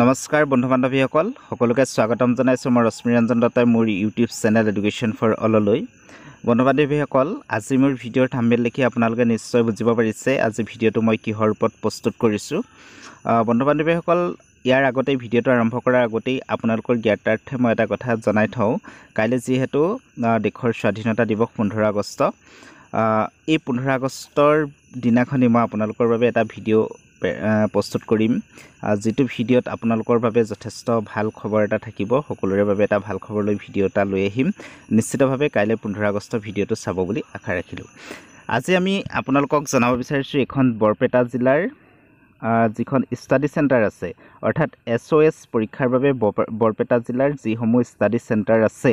নমস্কাৰ বন্ধু বান্ধৱীসকল সকলোকে স্বাগতম জনাইছোঁ মই ৰশ্মিৰঞ্জন দত্তাই মোৰ ইউটিউব চেনেল এডুকেশ্যন ফৰ অললৈ বন্ধু বান্ধৱীসকল আজি মোৰ ভিডিঅ'ৰ থাম্বেল দেখি আপোনালোকে নিশ্চয় বুজিব পাৰিছে আজি ভিডিঅ'টো মই কিহৰ ওপৰত প্ৰস্তুত কৰিছোঁ বন্ধু বান্ধৱীসকল ইয়াৰ আগতেই ভিডিঅ'টো আৰম্ভ কৰাৰ আগতেই আপোনালোকৰ জ্ঞাতাৰ্থে মই এটা কথা জনাই থওঁ কাইলৈ যিহেতু দেশৰ স্বাধীনতা দিৱস পোন্ধৰ আগষ্ট এই পোন্ধৰ আগষ্টৰ দিনাখনি মই আপোনালোকৰ বাবে এটা ভিডিঅ' প্ৰস্তুত কৰিম যিটো ভিডিঅ'ত আপোনালোকৰ বাবে যথেষ্ট ভাল খবৰ এটা থাকিব সকলোৰে বাবে এটা ভাল খবৰ লৈ ভিডিঅ' এটা লৈ আহিম নিশ্চিতভাৱে কাইলৈ পোন্ধৰ আগষ্টৰ ভিডিঅ'টো চাব বুলি আশা ৰাখিলোঁ আজি আমি আপোনালোকক জনাব বিচাৰিছোঁ এইখন বৰপেটা জিলাৰ যিখন ষ্টাডি চেণ্টাৰ আছে অৰ্থাৎ এছ অ' এছ পৰীক্ষাৰ বাবে বৰপেটা জিলাৰ যিসমূহ ষ্টাডি চেণ্টাৰ আছে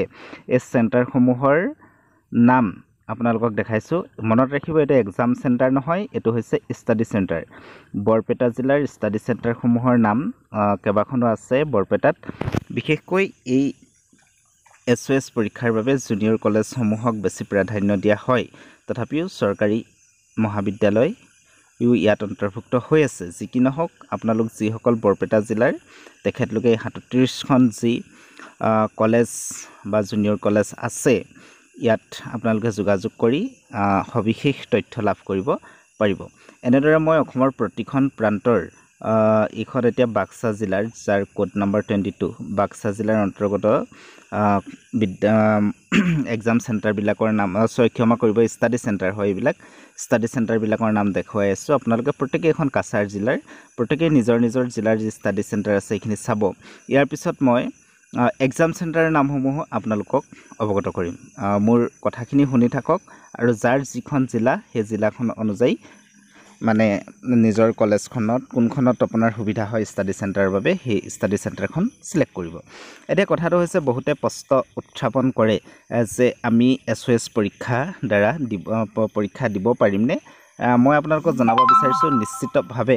এই চেণ্টাৰসমূহৰ নাম আপোনালোকক দেখাইছোঁ মনত ৰাখিব এইটো এক্সাম চেণ্টাৰ নহয় এইটো হৈছে ষ্টাডি চেণ্টাৰ বৰপেটা জিলাৰ ষ্টাডি চেণ্টাৰসমূহৰ নাম কেইবাখনো আছে বৰপেটাত বিশেষকৈ এই এছ অ' এছ পৰীক্ষাৰ বাবে জুনিয়ৰ কলেজসমূহক বেছি প্ৰাধান্য দিয়া হয় তথাপিও চৰকাৰী মহাবিদ্যালয়ো ইয়াত অন্তৰ্ভুক্ত হৈ আছে যি কি নহওক আপোনালোক যিসকল বৰপেটা জিলাৰ তেখেতলোকে সাতত্ৰিছখন যি কলেজ বা জুনিয়ৰ কলেজ আছে ইয়াত আপোনালোকে যোগাযোগ কৰি সবিশেষ তথ্য লাভ কৰিব পাৰিব এনেদৰে মই অসমৰ প্ৰতিখন প্ৰান্তৰ এইখন এতিয়া বাক্সা জিলাৰ যাৰ code number twenty two Baksa জিলাৰ অন্তৰ্গত বিদ্যা এক্সাম চেণ্টাৰবিলাকৰ নাম চৰি ক্ষমা কৰিব ষ্টাডি চেণ্টাৰ হয় এইবিলাক ষ্টাডি চেণ্টাৰবিলাকৰ নাম দেখুৱাই আছোঁ আপোনালোকে প্ৰত্যেকেই এখন কাছাৰ জিলাৰ প্ৰত্যেকেই নিজৰ নিজৰ জিলাৰ যি ষ্টাডি চেণ্টাৰ আছে সেইখিনি চাব ইয়াৰ পিছত মই এক্সাম চেণ্টাৰৰ নামসমূহো আপোনালোকক অৱগত কৰিম মোৰ কথাখিনি শুনি থাকক আৰু যাৰ যিখন জিলা সেই জিলাখন অনুযায়ী মানে নিজৰ কলেজখনত কোনখনত আপোনাৰ সুবিধা হয় ষ্টাডি চেণ্টাৰৰ বাবে সেই ষ্টাডি চেণ্টাৰখন ছিলেক্ট কৰিব এতিয়া কথাটো হৈছে বহুতে প্ৰশ্ন উত্থাপন কৰে যে আমি এছ অ' এছ পৰীক্ষাৰ দ্বাৰা দিব পৰীক্ষা দিব পাৰিমনে মই আপোনালোকক জনাব বিচাৰিছোঁ নিশ্চিতভাৱে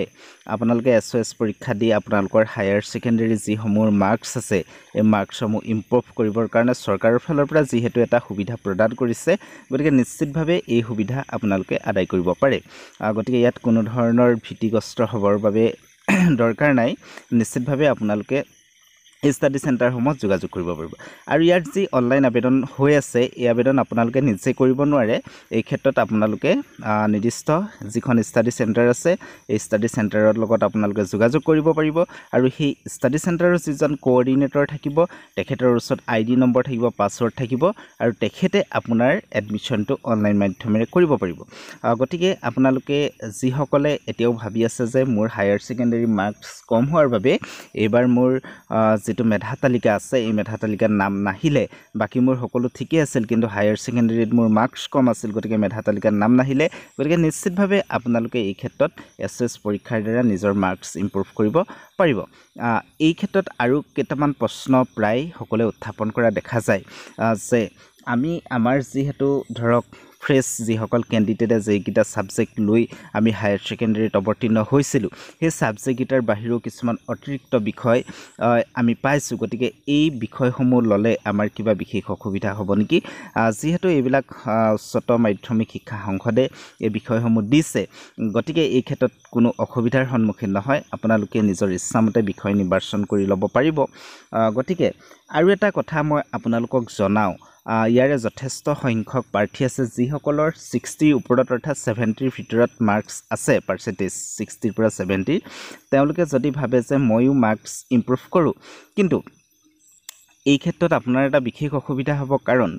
আপোনালোকে এছ অ' এছ পৰীক্ষা দি আপোনালোকৰ হায়াৰ ছেকেণ্ডেৰী যিসমূহ মাৰ্কছ আছে এই মাৰ্কছসমূহ ইম্প্ৰুভ কৰিবৰ কাৰণে চৰকাৰৰ ফালৰ পৰা যিহেতু এটা সুবিধা প্ৰদান কৰিছে গতিকে নিশ্চিতভাৱে এই সুবিধা আপোনালোকে আদায় কৰিব পাৰে গতিকে ইয়াত কোনো ধৰণৰ ভীতিগ্ৰস্ত হ'বৰ বাবে দৰকাৰ নাই নিশ্চিতভাৱে আপোনালোকে ষ্টাডি চেণ্টাৰসমূহত যোগাযোগ কৰিব পাৰিব আৰু ইয়াত যি অনলাইন আবেদন হৈ আছে এই আবেদন আপোনালোকে নিজে কৰিব নোৱাৰে এই ক্ষেত্ৰত আপোনালোকে নিৰ্দিষ্ট যিখন ষ্টাডি চেণ্টাৰ আছে এই ষ্টাডি চেণ্টাৰৰ লগত আপোনালোকে যোগাযোগ কৰিব পাৰিব আৰু সেই ষ্টাডি চেণ্টাৰৰ যিজন কোঅৰ্ডিনেটৰ থাকিব তেখেতৰ ওচৰত আই ডি নম্বৰ থাকিব পাছৱৰ্ড থাকিব আৰু তেখেতে আপোনাৰ এডমিশ্যনটো অনলাইন মাধ্যমেৰে কৰিব পাৰিব গতিকে আপোনালোকে যিসকলে এতিয়াও ভাবি আছে যে মোৰ হায়াৰ ছেকেণ্ডেৰী মাৰ্কছ কম হোৱাৰ বাবে এইবাৰ মোৰ যিটো মেধা তালিকা আছে এই মেধা তালিকাৰ নাম নাহিলে বাকী মোৰ সকলো ঠিকে আছিল কিন্তু হায়াৰ ছেকেণ্ডেৰীত মোৰ মাৰ্কছ কম আছিল গতিকে মেধা তালিকাৰ নাম নাহিলে গতিকে নিশ্চিতভাৱে আপোনালোকে এই ক্ষেত্ৰত এছ এছ পৰীক্ষাৰ দ্বাৰা নিজৰ মাৰ্কছ ইম্প্ৰুভ কৰিব পাৰিব এই ক্ষেত্ৰত আৰু কেইটামান প্ৰশ্ন প্ৰায় সকলোৱে উত্থাপন কৰা দেখা যায় যে আমি আমাৰ যিহেতু ধৰক ফ্ৰেছ যিসকল কেণ্ডিডেটে যিকেইটা ছাবজেক্ট লৈ আমি হায়াৰ ছেকেণ্ডেৰীত অৱতীৰ্ণ হৈছিলোঁ সেই ছাবজেক্টকেইটাৰ বাহিৰেও কিছুমান অতিৰিক্ত বিষয় আমি পাইছোঁ গতিকে এই বিষয়সমূহ ল'লে আমাৰ কিবা বিশেষ অসুবিধা হ'ব নেকি যিহেতু এইবিলাক উচ্চতৰ মাধ্যমিক শিক্ষা সংসদে এই বিষয়সমূহ দিছে গতিকে এই ক্ষেত্ৰত কোনো অসুবিধাৰ সন্মুখীন নহয় আপোনালোকে নিজৰ ইচ্ছামতে বিষয় নিৰ্বাচন কৰি ল'ব পাৰিব গতিকে আৰু এটা কথা মই আপোনালোকক জনাওঁ ইয়াৰে যথেষ্ট সংখ্যক প্ৰাৰ্থী আছে যিসকলৰ ছিক্সটিৰ ওপৰত অৰ্থাৎ ছেভেণ্টিৰ ভিতৰত মাৰ্কছ আছে পাৰ্চেণ্টেজ ছিক্সটিৰ পৰা ছেভেণ্টি তেওঁলোকে যদি ভাবে যে ময়ো মাৰ্কছ ইম্প্ৰুভ কৰোঁ কিন্তু এই ক্ষেত্ৰত আপোনাৰ এটা বিশেষ অসুবিধা হ'ব কাৰণ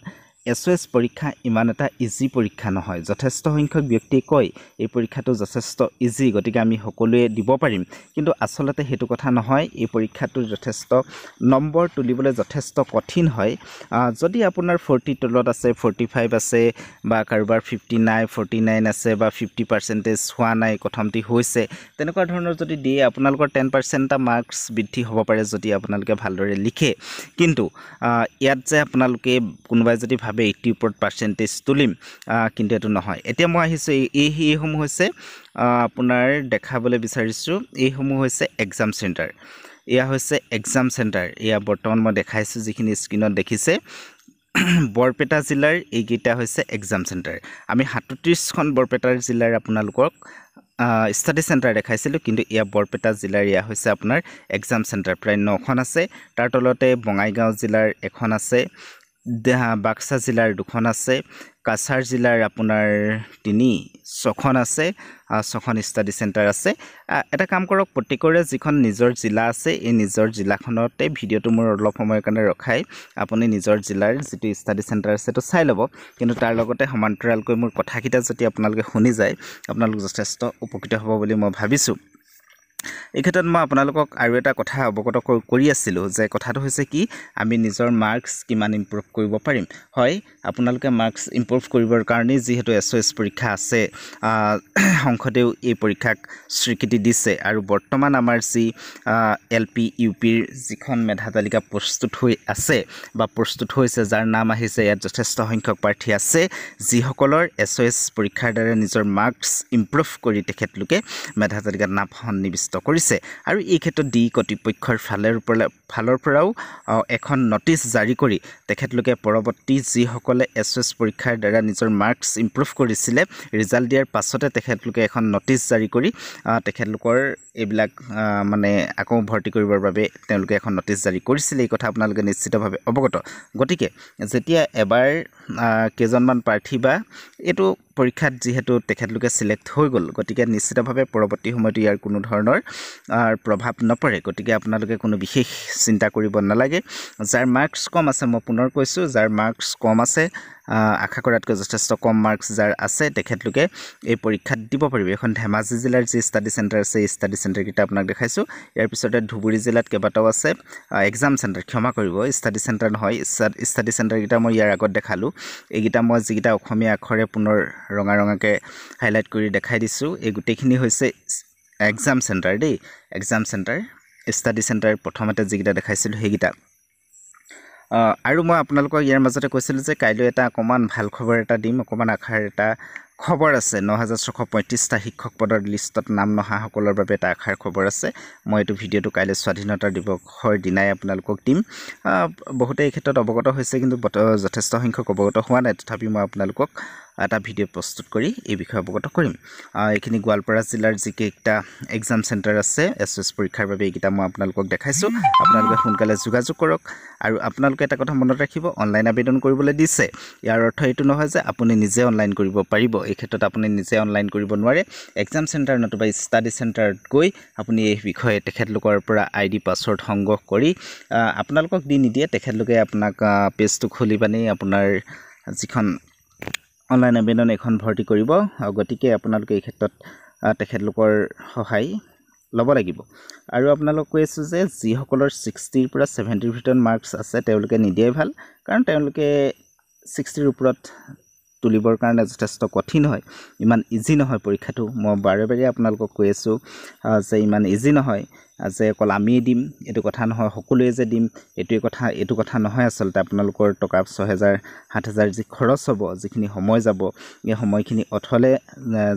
এছ অ' এছ পৰীক্ষা ইমান এটা ইজি পৰীক্ষা নহয় যথেষ্ট সংখ্যক ব্যক্তিয়ে কয় এই পৰীক্ষাটো যথেষ্ট ইজি গতিকে আমি সকলোৱে দিব পাৰিম কিন্তু আচলতে সেইটো কথা নহয় এই পৰীক্ষাটো যথেষ্ট নম্বৰ তুলিবলৈ যথেষ্ট কঠিন হয় যদি আপোনাৰ ফৰ্টি তলত আছে ফৰ্টি ফাইভ আছে বা কাৰোবাৰ ফিফটি নাই ফৰ্টি নাইন আছে বা ফিফটি পাৰ্চেণ্টেজ হোৱা নাই প্ৰথমটি হৈছে তেনেকুৱা ধৰণৰ যদি দিয়ে আপোনালোকৰ টেন পাৰ্চেণ্ট এটা মাৰ্কছ বৃদ্ধি হ'ব পাৰে যদি আপোনালোকে ভালদৰে লিখে কিন্তু ইয়াত যে আপোনালোকে কোনোবাই যদি ভাবে এইটিৰ ওপৰত পাৰ্চেণ্টেজ তুলিম কিন্তু এইটো নহয় এতিয়া মই আহিছোঁ এই এইসমূহ হৈছে আপোনাৰ দেখাবলৈ বিচাৰিছোঁ এইসমূহ হৈছে এক্সাম চেণ্টাৰ এয়া হৈছে এক্সাম চেণ্টাৰ এয়া বৰ্তমান মই দেখাইছোঁ যিখিনি স্ক্ৰীণত দেখিছে বৰপেটা জিলাৰ এইকেইটা হৈছে এক্সাম চেণ্টাৰ আমি সাতত্ৰিছখন বৰপেটা জিলাৰ আপোনালোকক ষ্টাডি চেণ্টাৰ দেখাইছিলোঁ কিন্তু ইয়াৰ বৰপেটা জিলাৰ ইয়াৰ হৈছে আপোনাৰ এক্সাম চেণ্টাৰ প্ৰায় নখন আছে তাৰ তলতে বঙাইগাঁও জিলাৰ এখন আছে বাক্সা জিলাৰ দুখন আছে কাছাৰ জিলাৰ আপোনাৰ তিনি ছখন আছে ছখন ষ্টাডি চেণ্টাৰ আছে এটা কাম কৰক প্ৰত্যেকৰে যিখন নিজৰ জিলা আছে এই নিজৰ জিলাখনতে ভিডিঅ'টো মোৰ অলপ সময়ৰ কাৰণে ৰখাই আপুনি নিজৰ জিলাৰ যিটো ষ্টাডি চেণ্টাৰ আছে সেইটো চাই ল'ব কিন্তু তাৰ লগতে সমান্তৰালকৈ মোৰ কথাকেইটা যদি আপোনালোকে শুনি যায় আপোনালোক যথেষ্ট উপকৃত হ'ব বুলি মই ভাবিছোঁ এই ক্ষেত্ৰত মই আপোনালোকক আৰু এটা কথা অৱগত কৰি আছিলোঁ যে কথাটো হৈছে কি আমি নিজৰ মাৰ্কছ কিমান ইম্প্ৰুভ কৰিব পাৰিম হয় আপোনালোকে মাৰ্কছ ইম্প্ৰুভ কৰিবৰ কাৰণে যিহেতু এছ অ' এছ পৰীক্ষা আছে সংসদেও এই পৰীক্ষাক স্বীকৃতি দিছে আৰু বৰ্তমান আমাৰ যি এল পি ইউ পিৰ যিখন মেধা তালিকা প্ৰস্তুত হৈ আছে বা প্ৰস্তুত হৈছে যাৰ নাম আহিছে ইয়াত যথেষ্ট সংখ্যক প্ৰাৰ্থী আছে যিসকলৰ এছ অ' এছ পৰীক্ষাৰ দ্বাৰা নিজৰ মাৰ্কছ ইম্প্ৰুভ কৰি তেখেতলোকে মেধা তালিকাত নাম সন্নিৱিষ্ট বাধাগ্ৰস্ত কৰিছে আৰু এই ক্ষেত্ৰত ডি কৰ্তৃপক্ষৰ ফালৰ পৰা ফালৰ পৰাও এখন নটিছ জাৰি কৰি তেখেতলোকে পৰৱৰ্তী যিসকলে এছ এছ পৰীক্ষাৰ দ্বাৰা নিজৰ মাৰ্কছ ইম্প্ৰুভ কৰিছিলে ৰিজাল্ট দিয়াৰ পাছতে তেখেতলোকে এখন নটিছ জাৰি কৰি তেখেতলোকৰ এইবিলাক মানে আকৌ ভৰ্তি কৰিবৰ বাবে তেওঁলোকে এখন নটিছ জাৰি কৰিছিলে এই কথা আপোনালোকে নিশ্চিতভাৱে অৱগত গতিকে যেতিয়া এবাৰ কেইজনমান প্ৰাৰ্থী বা এইটো পৰীক্ষাত যিহেতু তেখেতলোকে চিলেক্ট হৈ গ'ল গতিকে নিশ্চিতভাৱে পৰৱৰ্তী সময়তো ইয়াৰ কোনো ধৰণৰ প্ৰভাৱ নপৰে গতিকে আপোনালোকে কোনো বিশেষ চিন্তা কৰিব নালাগে যাৰ মাৰ্কছ কম আছে মই পুনৰ কৈছোঁ যাৰ মাৰ্কছ কম আছে আশা কৰাতকৈ যথেষ্ট কম মাৰ্কছ যাৰ আছে তেখেতলোকে এই পৰীক্ষাত দিব পাৰিব এইখন ধেমাজি জিলাৰ যি ষ্টাডি চেণ্টাৰ আছে এই ষ্টাডি চেণ্টাৰকেইটা আপোনাক দেখাইছোঁ ইয়াৰ পিছতে ধুবুৰী জিলাত কেইবাটাও আছে এক্সাম চেণ্টাৰ ক্ষমা কৰিব ষ্টাডি চেণ্টাৰ নহয় ষ্টাডি চেণ্টাৰকেইটা মই ইয়াৰ আগত দেখালোঁ এইকেইটা মই যিকেইটা অসমীয়া আখৰে পুনৰ ৰঙা ৰঙাকৈ হাইলাইট কৰি দেখাই দিছোঁ এই গোটেইখিনি হৈছে এক্সাম চেণ্টাৰ দেই এক্সাম চেণ্টাৰ ষ্টাডি চেণ্টাৰ প্ৰথমতে যিকেইটা দেখাইছিলোঁ সেইকেইটা আৰু মই আপোনালোকক ইয়াৰ মাজতে কৈছিলোঁ যে কাইলৈ এটা অকণমান ভাল খবৰ এটা দিম অকণমান আশাৰ এটা খবৰ আছে ন হাজাৰ ছশ পঁয়ত্ৰিছটা শিক্ষক পদৰ লিষ্টত নাম নহাসকলৰ বাবে এটা আশাৰ খবৰ আছে মই এইটো ভিডিঅ'টো কাইলৈ স্বাধীনতা দিৱসৰ দিনাই আপোনালোকক দিম বহুতে এই ক্ষেত্ৰত অৱগত হৈছে কিন্তু যথেষ্ট সংখ্যক অৱগত হোৱা নাই তথাপি মই আপোনালোকক এটা ভিডিঅ' প্ৰস্তুত কৰি এই বিষয়ে অৱগত কৰিম এইখিনি গোৱালপাৰা জিলাৰ যিকেইটা এক্সাম চেণ্টাৰ আছে এছ এছ পৰীক্ষাৰ বাবে এইকেইটা মই আপোনালোকক দেখাইছোঁ আপোনালোকে সোনকালে যোগাযোগ কৰক আৰু আপোনালোকে এটা কথা মনত ৰাখিব অনলাইন আবেদন কৰিবলৈ দিছে ইয়াৰ অৰ্থ এইটো নহয় যে আপুনি নিজে অনলাইন কৰিব পাৰিব এই ক্ষেত্ৰত আপুনি নিজে অনলাইন কৰিব নোৱাৰে এক্সাম চেণ্টাৰ নতুবা ষ্টাডি চেণ্টাৰত গৈ আপুনি এই বিষয়ে তেখেতলোকৰ পৰা আই ডি পাছৱৰ্ড সংগ্ৰহ কৰি আপোনালোকক দি নিদিয়ে তেখেতলোকে আপোনাক পেজটো খুলি পানি আপোনাৰ যিখন অনলাইন আবেদন এখন ভৰ্তি কৰিব আৰু গতিকে আপোনালোকে এই ক্ষেত্ৰত তেখেতলোকৰ সহায় ল'ব লাগিব আৰু আপোনালোক কৈ আছোঁ যে যিসকলৰ ছিক্সটিৰ পৰা ছেভেণ্টিৰ ভিতৰত মাৰ্কছ আছে তেওঁলোকে নিদিয়াই ভাল কাৰণ তেওঁলোকে ছিক্সটিৰ ওপৰত তুলিবৰ কাৰণে যথেষ্ট কঠিন হয় ইমান ইজি নহয় পৰীক্ষাটো মই বাৰে বাৰে আপোনালোকক কৈ আছোঁ যে ইমান ইজি নহয় যে অকল আমিয়ে দিম এইটো কথা নহয় সকলোৱে যে দিম এইটোৱে কথা এইটো কথা নহয় আচলতে আপোনালোকৰ টকা ছহেজাৰ সাত হেজাৰ যি খৰচ হ'ব যিখিনি সময় যাব এই সময়খিনি অথলে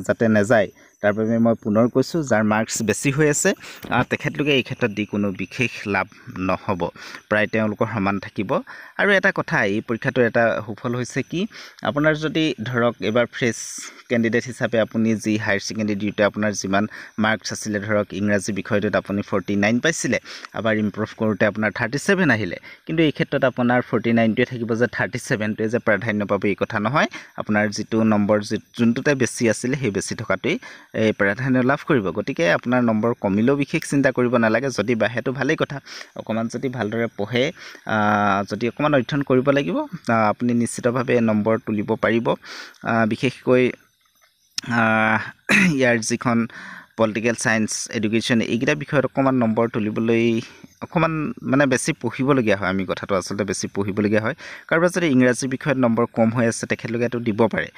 যাতে নাযায় তাৰবাবে মই পুনৰ কৈছোঁ যাৰ মাৰ্কছ বেছি হৈ আছে তেখেতলোকে এই ক্ষেত্ৰত দি কোনো বিশেষ লাভ নহ'ব প্ৰায় তেওঁলোকৰ সমান থাকিব আৰু এটা কথা এই পৰীক্ষাটোৰ এটা সুফল হৈছে কি আপোনাৰ যদি ধৰক এবাৰ ফ্ৰেছ কেণ্ডিডেট হিচাপে আপুনি যি হায়াৰ ছেকেণ্ডেৰী দিওঁতে আপোনাৰ যিমান মাৰ্কছ আছিলে ধৰক ইংৰাজী বিষয়টোত আপুনি ফৰ্টি নাইন পাইছিলে আবাৰ ইম্প্ৰুভ কৰোঁতে আপোনাৰ থাৰ্টি ছেভেন আহিলে কিন্তু এই ক্ষেত্ৰত আপোনাৰ ফৰ্টি নাইনটোৱে থাকিব যে থাৰ্টি ছেভেনটোৱে যে প্ৰাধান্য পাব এই কথা নহয় আপোনাৰ যিটো নম্বৰ যোনটোতে বেছি আছিলে সেই বেছি থকাটোৱেই এই প্ৰাধান্য লাভ কৰিব গতিকে আপোনাৰ নম্বৰ কমিলেও বিশেষ চিন্তা কৰিব নালাগে যদি বাঢ়ে সেইটো ভালেই কথা অকণমান যদি ভালদৰে পঢ়ে যদি অকণমান অধ্যয়ন কৰিব লাগিব আপুনি নিশ্চিতভাৱে নম্বৰ তুলিব পাৰিব বিশেষকৈ ইয়াৰ যিখন পলিটিকেল ছায়েন্স এডুকেশ্যন এইকেইটা বিষয়ত অকণমান নম্বৰ তুলিবলৈ অকণমান মানে বেছি পঢ়িবলগীয়া হয় আমি কথাটো আচলতে বেছি পঢ়িবলগীয়া হয় কাৰোবাৰ যদি ইংৰাজী বিষয়ত নম্বৰ কম হৈ আছে তেখেতলোকেতো দিব পাৰে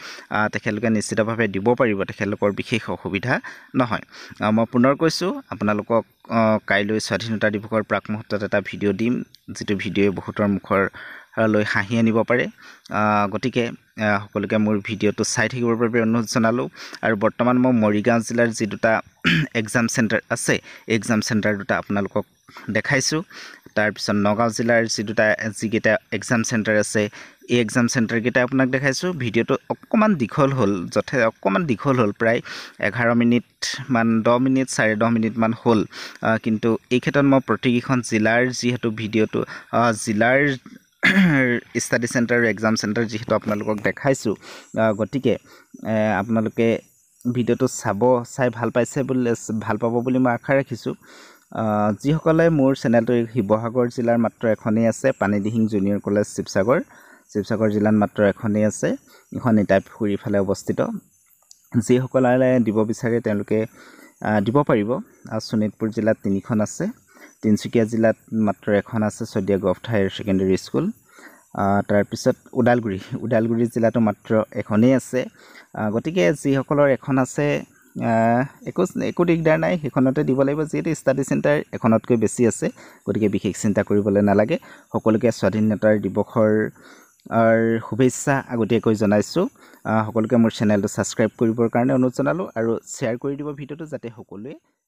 তেখেতলোকে নিশ্চিতভাৱে দিব পাৰিব তেখেতলোকৰ বিশেষ অসুবিধা নহয় মই পুনৰ কৈছোঁ আপোনালোকক কাইলৈ স্বাধীনতা দিৱসৰ প্ৰাক মুহূৰ্তত এটা ভিডিঅ' দিম যিটো ভিডিঅ'ই বহুতৰ মুখৰ লৈ হাঁহি আনিব পাৰে গতিকে সকলোকে মোৰ ভিডিঅ'টো চাই থাকিবৰ বাবে অনুৰোধ জনালোঁ আৰু বৰ্তমান মই মৰিগাঁও জিলাৰ যি দুটা এক্সাম চেণ্টাৰ আছে এক্সাম চেণ্টাৰ দুটা আপোনালোকক দেখাইছোঁ তাৰপিছত নগাঁও জিলাৰ যি দুটা যিকেইটা এক্সাম চেণ্টাৰ আছে এই এক্সাম চেণ্টাৰকেইটা আপোনাক দেখাইছোঁ ভিডিঅ'টো অকণমান দীঘল হ'ল যথে অকণমান দীঘল হ'ল প্ৰায় এঘাৰ মিনিটমান দহ মিনিট চাৰে দহ মিনিটমান হ'ল কিন্তু এই ক্ষেত্ৰত মই প্ৰতিকেইখন জিলাৰ যিহেতু ভিডিঅ'টো জিলাৰ ষ্টাডি চেণ্টাৰ এক্সাম চেণ্টাৰ যিহেতু আপোনালোকক দেখাইছোঁ গতিকে আপোনালোকে ভিডিঅ'টো চাব চাই ভাল পাইছে বুলি ভাল পাব বুলি মই আশা ৰাখিছোঁ যিসকলে মোৰ চেনেলটো শিৱসাগৰ জিলাৰ মাত্ৰ এখনেই আছে পানীদিহিং জুনিয়ৰ কলেজ শিৱসাগৰ শিৱসাগৰ জিলাত মাত্ৰ এখনেই আছে এখন ইটাইপুখুৰীৰ ফালে অৱস্থিত যিসকলে দিব বিচাৰে তেওঁলোকে দিব পাৰিব শোণিতপুৰ জিলাত তিনিখন আছে তিনিচুকীয়া জিলাত মাত্ৰ এখন আছে Sadiya gov higher secondary school তাৰপিছত ওদালগুৰি ওদালগুৰি জিলাতো মাত্ৰ এখনেই আছে গতিকে যিসকলৰ এখন আছে একো একো দিগদাৰ নাই সেইখনতে দিব লাগিব যিহেতু ষ্টাডি চেণ্টাৰ এখনতকৈ বেছি আছে গতিকে বিশেষ চিন্তা কৰিবলৈ নালাগে সকলোকে স্বাধীনতাৰ দিৱসৰ শুভেচ্ছা আগতীয়াকৈ জনাইছোঁ সকলোকে মোৰ চেনেলটো ছাবস্ক্ৰাইব কৰিবৰ কাৰণে অনুৰোধ জনালোঁ আৰু শ্বেয়াৰ কৰি দিব ভিডিঅ'টো যাতে সকলোৱে